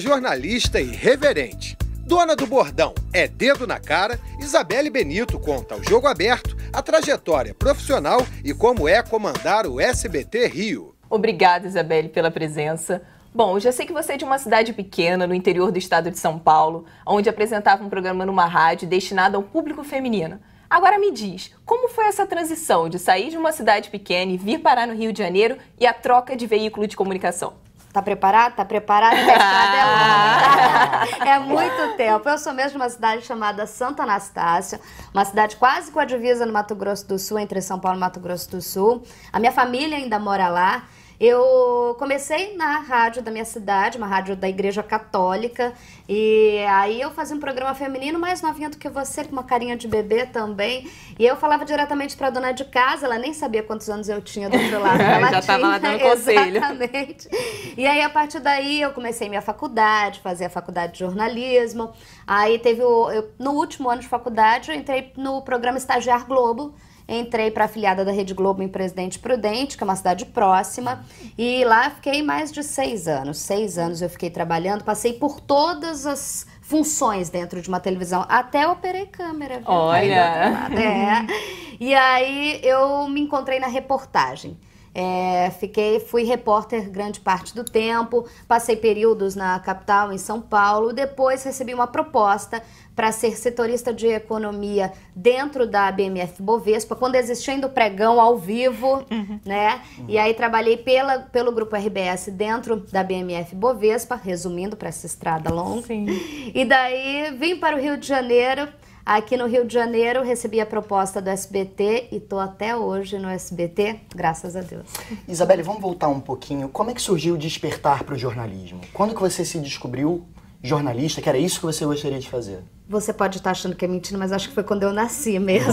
jornalista irreverente. Dona do bordão é dedo na cara, Isabelle Benito conta o jogo aberto, a trajetória profissional e como é comandar o SBT Rio. Obrigada, Isabelle, pela presença. Bom, eu já sei que você é de uma cidade pequena, no interior do estado de São Paulo, onde apresentava um programa numa rádio destinado ao público feminino. Agora me diz, como foi essa transição de sair de uma cidade pequena e vir parar no Rio de Janeiro e a troca de veículo de comunicação? Tá preparado? Tá preparado? É ah! é muito tempo. Eu sou mesmo de uma cidade chamada Santa Anastácia, uma cidade quase com a divisa no Mato Grosso do Sul, entre São Paulo e Mato Grosso do Sul. A minha família ainda mora lá. Eu comecei na rádio da minha cidade, uma rádio da Igreja Católica, e aí eu fazia um programa feminino mais novinha do que você, com uma carinha de bebê também. E eu falava diretamente para a dona de casa, ela nem sabia quantos anos eu tinha do outro lado. Ela já estava lá dando conselho. Exatamente. E aí a partir daí eu comecei minha faculdade, fazia a faculdade de jornalismo. Aí teve o, eu, no último ano de faculdade eu entrei no programa Estagiar Globo entrei para a filiada da Rede Globo em Presidente Prudente, que é uma cidade próxima, e lá fiquei mais de seis anos. Seis anos eu fiquei trabalhando, passei por todas as funções dentro de uma televisão. Até operei câmera. Viu? Olha! É. E aí eu me encontrei na reportagem. É, fiquei, fui repórter grande parte do tempo, passei períodos na capital, em São Paulo. Depois recebi uma proposta para ser setorista de economia dentro da BMF Bovespa, quando existia ainda o pregão ao vivo, uhum. né? Uhum. E aí trabalhei pela, pelo grupo RBS dentro da BMF Bovespa, resumindo para essa estrada longa. Sim. E daí vim para o Rio de Janeiro Aqui no Rio de Janeiro, recebi a proposta do SBT e estou até hoje no SBT, graças a Deus. Isabelle, vamos voltar um pouquinho. Como é que surgiu o despertar para o jornalismo? Quando que você se descobriu jornalista, que era isso que você gostaria de fazer? Você pode estar achando que é mentira, mas acho que foi quando eu nasci mesmo.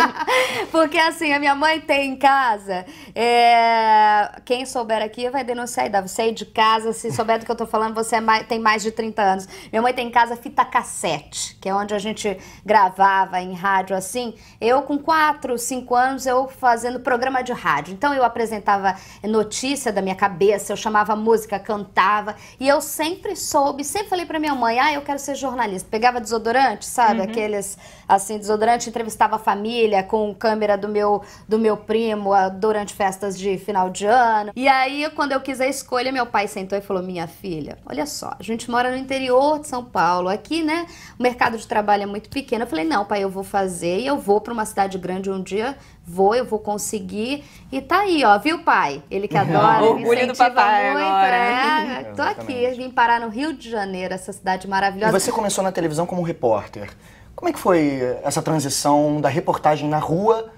Porque assim, a minha mãe tem em casa. É... Quem souber aqui vai denunciar Você aí de casa, se souber do que eu tô falando, você é mais... tem mais de 30 anos. Minha mãe tem em casa fita cassete, que é onde a gente gravava em rádio assim. Eu, com 4, 5 anos, eu fazendo programa de rádio. Então eu apresentava notícia da minha cabeça, eu chamava música, cantava. E eu sempre soube, sempre falei pra minha mãe, ah, eu quero ser jornalista. Pegava desodorante, sabe? Uhum. Aqueles, assim, desodorante, entrevistava a família com câmera do meu, do meu primo ah, durante festas de final de ano. E aí, quando eu quis a escolha, meu pai sentou e falou: Minha filha, olha só, a gente mora no interior de São Paulo, aqui, né? O mercado de trabalho é muito pequeno. Eu falei: Não, pai, eu vou fazer e eu vou para uma cidade grande um dia vou, eu vou conseguir. E tá aí, ó, viu, pai? Ele que adora, ele orgulho do papai muito, agora. É, né? ah, tô aqui, vim parar no Rio de Janeiro, essa cidade maravilhosa. E você começou na televisão como repórter. Como é que foi essa transição da reportagem na rua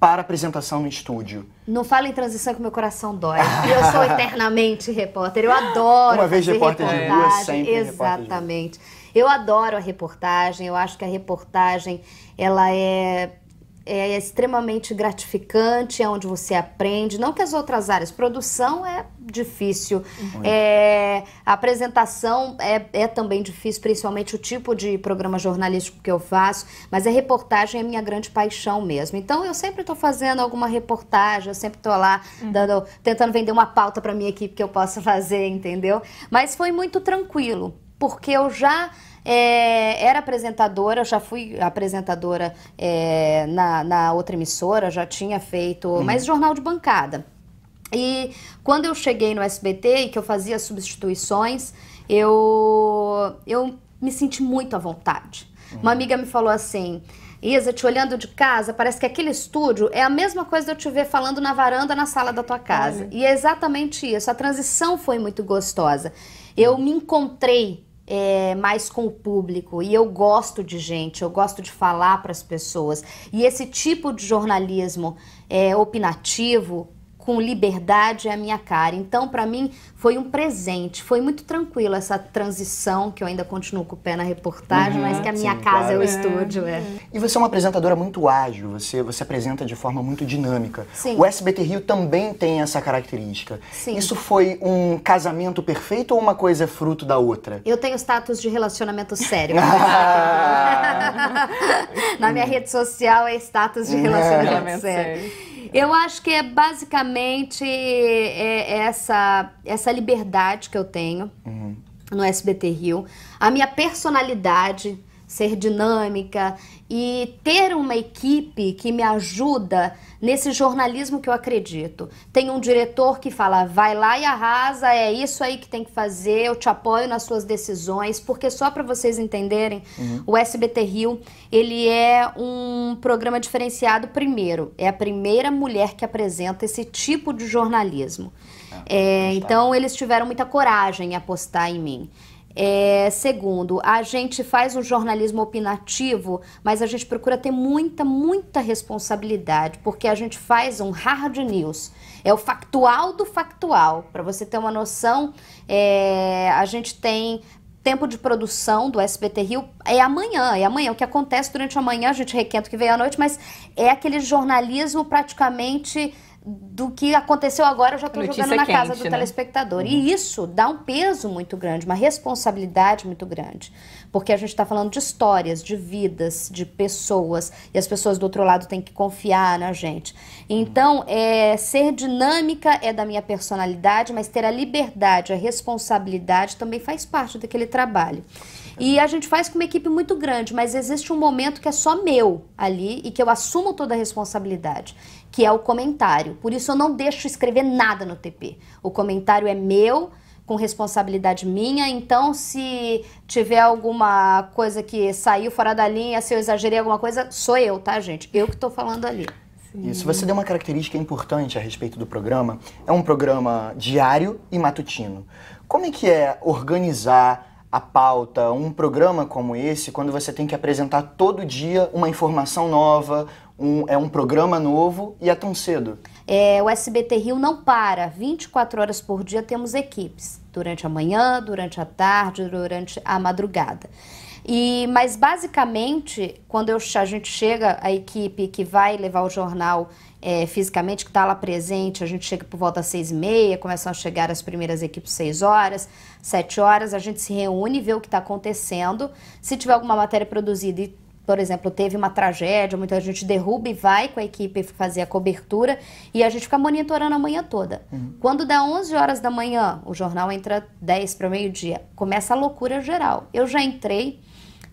para apresentação no estúdio. Não fala em transição que meu coração dói. eu sou eternamente repórter. Eu adoro. Uma vez repórter de rua, sempre. Exatamente. Eu adoro a reportagem. Eu acho que a reportagem ela é é extremamente gratificante, é onde você aprende. Não que as outras áreas, produção é difícil, é, apresentação é, é também difícil, principalmente o tipo de programa jornalístico que eu faço, mas a reportagem é minha grande paixão mesmo. Então eu sempre estou fazendo alguma reportagem, eu sempre estou lá uhum. tentando vender uma pauta para minha equipe que eu possa fazer, entendeu? Mas foi muito tranquilo, porque eu já é, era apresentadora, já fui apresentadora é, na, na outra emissora, já tinha feito, hum. mas jornal de bancada. E quando eu cheguei no SBT e que eu fazia substituições, eu, eu me senti muito à vontade. Uma hum. amiga me falou assim. Isa, te olhando de casa, parece que aquele estúdio é a mesma coisa de eu te ver falando na varanda, na sala da tua casa. Olha. E é exatamente isso. A transição foi muito gostosa. Eu me encontrei é, mais com o público e eu gosto de gente, eu gosto de falar para as pessoas. E esse tipo de jornalismo é, opinativo, com liberdade é a minha cara. Então, para mim, foi um presente. Foi muito tranquilo essa transição, que eu ainda continuo com o pé na reportagem, uhum, mas que a minha sim, casa é claro. é o estúdio. É. E você é uma apresentadora muito ágil, você, você apresenta de forma muito dinâmica. Sim. O SBT Rio também tem essa característica. Sim. Isso foi um casamento perfeito ou uma coisa é fruto da outra? Eu tenho status de relacionamento sério. na minha rede social é status de uhum. relacionamento sério. Eu acho que é basicamente é, é essa, essa liberdade que eu tenho uhum. no SBT Rio, a minha personalidade ser dinâmica e ter uma equipe que me ajuda nesse jornalismo que eu acredito. Tem um diretor que fala, vai lá e arrasa, é isso aí que tem que fazer, eu te apoio nas suas decisões, porque só para vocês entenderem, uhum. o SBT Rio, ele é um programa diferenciado primeiro, é a primeira mulher que apresenta esse tipo de jornalismo. Ah, é, então eles tiveram muita coragem em apostar em mim. É, segundo, a gente faz um jornalismo opinativo, mas a gente procura ter muita, muita responsabilidade, porque a gente faz um hard news. É o factual do factual. Para você ter uma noção, é, a gente tem tempo de produção do SBT Rio é amanhã, é amanhã. O que acontece durante a manhã, a gente requenta o que veio à noite, mas é aquele jornalismo praticamente do que aconteceu agora, eu já estou jogando na quente, casa do né? telespectador. Uhum. E isso dá um peso muito grande, uma responsabilidade muito grande. Porque a gente está falando de histórias, de vidas, de pessoas, e as pessoas do outro lado têm que confiar na gente. Então, uhum. é, ser dinâmica é da minha personalidade, mas ter a liberdade, a responsabilidade também faz parte daquele trabalho. E a gente faz com uma equipe muito grande, mas existe um momento que é só meu ali e que eu assumo toda a responsabilidade, que é o comentário. Por isso eu não deixo escrever nada no TP. O comentário é meu, com responsabilidade minha. Então, se tiver alguma coisa que saiu fora da linha, se eu exagerei alguma coisa, sou eu, tá, gente? Eu que estou falando ali. Isso, você deu uma característica importante a respeito do programa. É um programa diário e matutino. Como é que é organizar a pauta, um programa como esse, quando você tem que apresentar todo dia uma informação nova, um, é um programa novo e é tão cedo? É, o SBT Rio não para. 24 horas por dia temos equipes. Durante a manhã, durante a tarde, durante a madrugada. E, mas basicamente, quando eu, a gente chega, a equipe que vai levar o jornal é, fisicamente, que está lá presente. A gente chega por volta das seis e meia, começam a chegar as primeiras equipes seis horas, sete horas. A gente se reúne, vê o que está acontecendo. Se tiver alguma matéria produzida e por exemplo, teve uma tragédia, muita gente derruba e vai com a equipe fazer a cobertura e a gente fica monitorando a manhã toda. Uhum. Quando dá 11 horas da manhã, o jornal entra 10 para meio-dia, começa a loucura geral. Eu já entrei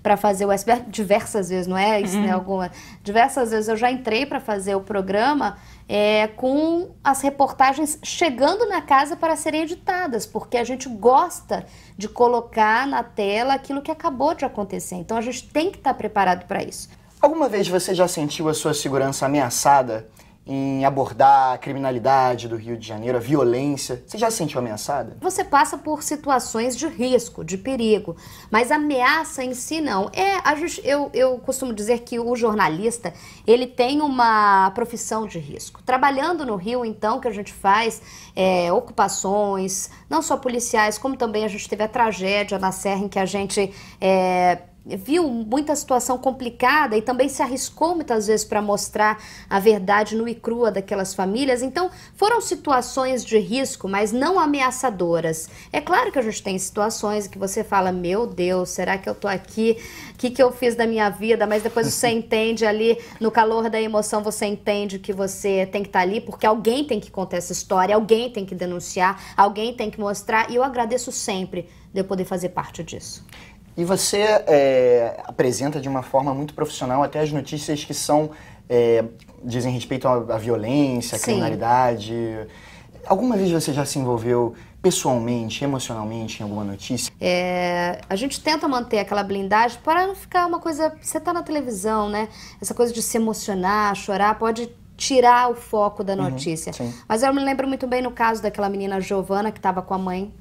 para fazer o SBT diversas vezes, não é isso, uhum. né? Alguma, diversas vezes eu já entrei para fazer o programa é, com as reportagens chegando na casa para serem editadas, porque a gente gosta de colocar na tela aquilo que acabou de acontecer. Então a gente tem que estar tá preparado para isso. Alguma vez você já sentiu a sua segurança ameaçada? em abordar a criminalidade do Rio de Janeiro, a violência. Você já se sentiu ameaçada? Você passa por situações de risco, de perigo, mas ameaça em si não. É, eu, eu costumo dizer que o jornalista, ele tem uma profissão de risco. Trabalhando no Rio, então, que a gente faz é, ocupações, não só policiais, como também a gente teve a tragédia na Serra, em que a gente... É, viu muita situação complicada e também se arriscou muitas vezes para mostrar a verdade nua e crua daquelas famílias. Então, foram situações de risco, mas não ameaçadoras. É claro que a gente tem situações que você fala: "Meu Deus, será que eu tô aqui? O que que eu fiz da minha vida?", mas depois você entende ali no calor da emoção, você entende que você tem que estar tá ali porque alguém tem que contar essa história, alguém tem que denunciar, alguém tem que mostrar, e eu agradeço sempre de eu poder fazer parte disso. E você é, apresenta de uma forma muito profissional até as notícias que são é, dizem respeito à, à violência, à criminalidade. Alguma vez você já se envolveu pessoalmente, emocionalmente em alguma notícia? É, a gente tenta manter aquela blindagem para não ficar uma coisa. Você está na televisão, né? Essa coisa de se emocionar, chorar, pode tirar o foco da uhum, notícia. Uhum, Mas eu me lembro muito bem no caso daquela menina Giovana que estava com a mãe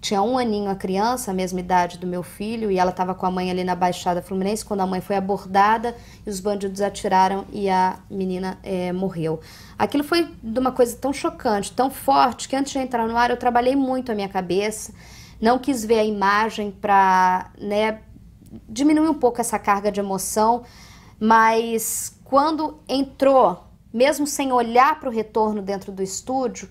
tinha um aninho a criança, a mesma idade do meu filho, e ela estava com a mãe ali na Baixada Fluminense quando a mãe foi abordada e os bandidos atiraram e a menina é, morreu. Aquilo foi de uma coisa tão chocante, tão forte, que antes de entrar no ar eu trabalhei muito a minha cabeça, não quis ver a imagem para né, diminuir um pouco essa carga de emoção, mas quando entrou, mesmo sem olhar para o retorno dentro do estúdio,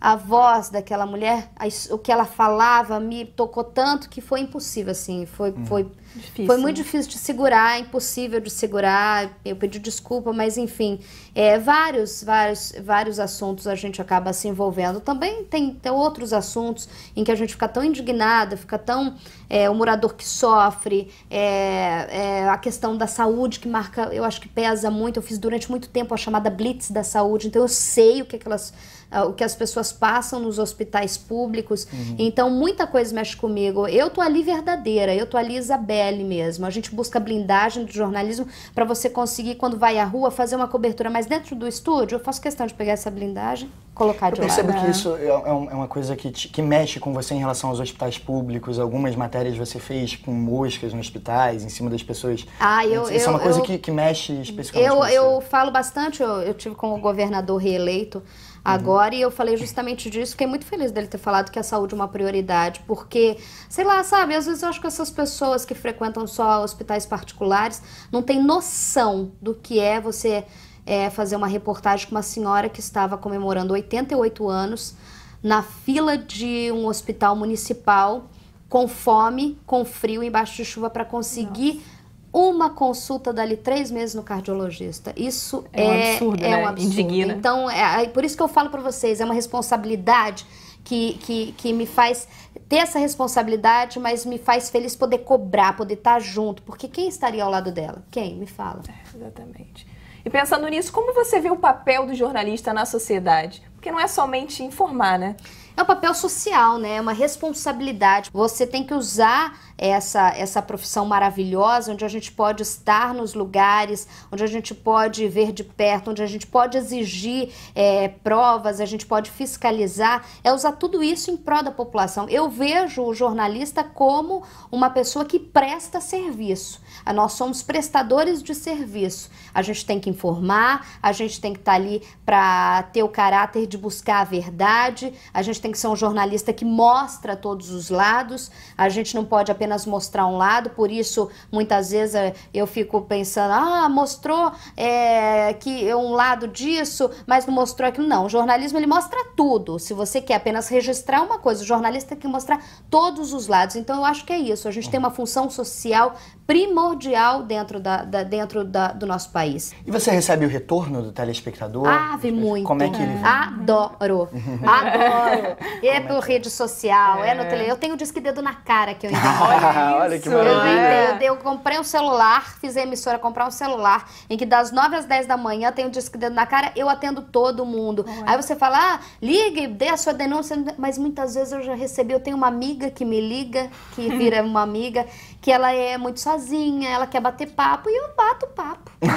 a voz daquela mulher, a, o que ela falava me tocou tanto que foi impossível, assim, foi, uhum. foi Difícil. Foi muito difícil de segurar, impossível de segurar. Eu pedi desculpa, mas enfim, é, vários, vários, vários assuntos a gente acaba se envolvendo. Também tem, tem outros assuntos em que a gente fica tão indignada, fica tão é, o morador que sofre, é, é, a questão da saúde que marca, eu acho que pesa muito. Eu fiz durante muito tempo a chamada blitz da saúde, então eu sei o que é elas ah, o que as pessoas passam nos hospitais públicos. Uhum. Então muita coisa mexe comigo. Eu tô ali verdadeira, eu tô ali Isabel mesmo. A gente busca blindagem do jornalismo para você conseguir, quando vai à rua, fazer uma cobertura. Mas dentro do estúdio, eu faço questão de pegar essa blindagem, colocar eu de lado. Eu percebo que isso é, é, é, uma coisa que, te, que mexe com você em relação aos hospitais públicos. Algumas matérias você fez com moscas nos hospitais, em cima das pessoas. Ah, eu, isso é eu, é uma coisa eu, que, que mexe especificamente eu, com você. Eu falo bastante, eu, eu tive com o governador reeleito Uhum. agora. E eu falei justamente disso, fiquei muito feliz dele ter falado que a saúde é uma prioridade, porque, sei lá, sabe, às vezes eu acho que essas pessoas que frequentam só hospitais particulares não têm noção do que é você é, fazer uma reportagem com uma senhora que estava comemorando 88 anos na fila de um hospital municipal com fome, com frio, embaixo de chuva para conseguir. Nossa uma consulta dali três meses no cardiologista. Isso é, é um absurdo. É né? um absurdo. Indigna. Então, é, por isso que eu falo para vocês, é uma responsabilidade que, que, que me faz ter essa responsabilidade, mas me faz feliz poder cobrar, poder estar tá junto. Porque quem estaria ao lado dela? Quem? Me fala. É, exatamente. E pensando nisso, como você vê o papel do jornalista na sociedade? Porque não é somente informar, né? É um papel social, né? É uma responsabilidade. Você tem que usar essa, essa profissão maravilhosa, onde a gente pode estar nos lugares, onde a gente pode ver de perto, onde a gente pode exigir é, provas, a gente pode fiscalizar, é usar tudo isso em prol da população. Eu vejo o jornalista como uma pessoa que presta serviço. Ah, nós somos prestadores de serviço. A gente tem que informar, a gente tem que estar tá ali para ter o caráter de buscar a verdade, a gente tem que ser um jornalista que mostra todos os lados, a gente não pode apenas apenas mostrar um lado, por isso muitas vezes eh, eu fico pensando, ah, mostrou é, que um lado disso, mas não mostrou aquilo. Não, o jornalismo ele mostra tudo. Se você quer apenas registrar uma coisa, o jornalista tem que mostrar todos os lados. Então eu acho que é isso. A gente tem uma função social primordial dentro, da, da dentro da, do nosso país. E você recebe o retorno do telespectador? Ah, vi é muito. Como é que ele vem? Adoro. É Adoro. É? é por rede social, é, é no tele. Eu tenho o disque dedo na cara que eu entendo. Olha que maravilha. É. Eu, eu, comprei um celular, fiz a emissora comprar um celular, em que das 9 às 10 da manhã tem um disco dentro na cara, eu atendo todo mundo. Olha. Aí você fala, ah, ligue, dê a sua denúncia. Mas muitas vezes eu já recebi, eu tenho uma amiga que me liga, que vira uma amiga, que ela é muito sozinha, ela quer bater papo e eu bato papo.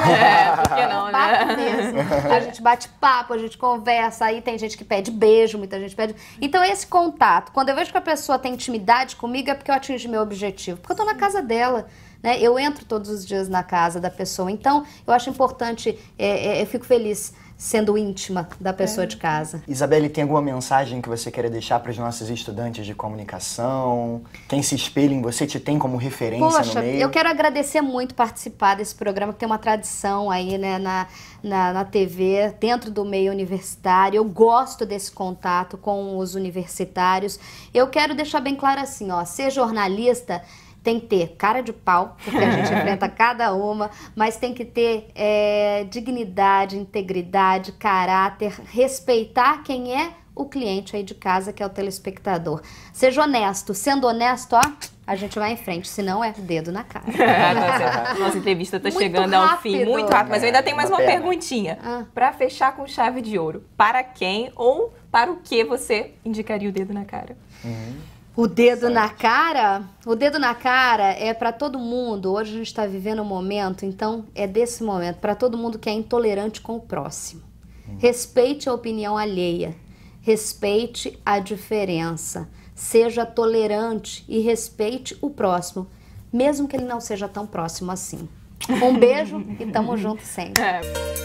É, não, né? Bato mesmo. A gente bate papo, a gente conversa, aí tem gente que pede beijo, muita gente pede. Então esse contato, quando eu vejo que a pessoa tem intimidade comigo é porque eu atingi meu objetivo, porque eu tô na casa dela. Né? Eu entro todos os dias na casa da pessoa. Então, eu acho importante, é, é, eu fico feliz sendo íntima da pessoa é. de casa. Isabelle, tem alguma mensagem que você queria deixar para os nossos estudantes de comunicação? Quem se espelha em você te tem como referência Poxa, no meio? eu quero agradecer muito participar desse programa, que tem uma tradição aí, né, na, na, na TV, dentro do meio universitário. Eu gosto desse contato com os universitários. Eu quero deixar bem claro assim, ó, ser jornalista tem que ter cara de pau, porque a gente enfrenta cada uma, mas tem que ter é, dignidade, integridade, caráter, respeitar quem é o cliente aí de casa, que é o telespectador. Seja honesto, sendo honesto, ó, a gente vai em frente, senão é dedo na cara. nossa, ah, tá nossa entrevista está chegando rápido. ao fim, muito rápido, mas eu ainda tenho mais uma, uma perguntinha. Ah. Para fechar com chave de ouro, para quem ou para o que você indicaria o dedo na cara? Uhum. O dedo na cara? O dedo na cara é para todo mundo. Hoje a gente está vivendo um momento, então é desse momento, para todo mundo que é intolerante com o próximo. Hum. Respeite a opinião alheia, respeite a diferença, seja tolerante e respeite o próximo, mesmo que ele não seja tão próximo assim. Um beijo e tamo junto sempre. É.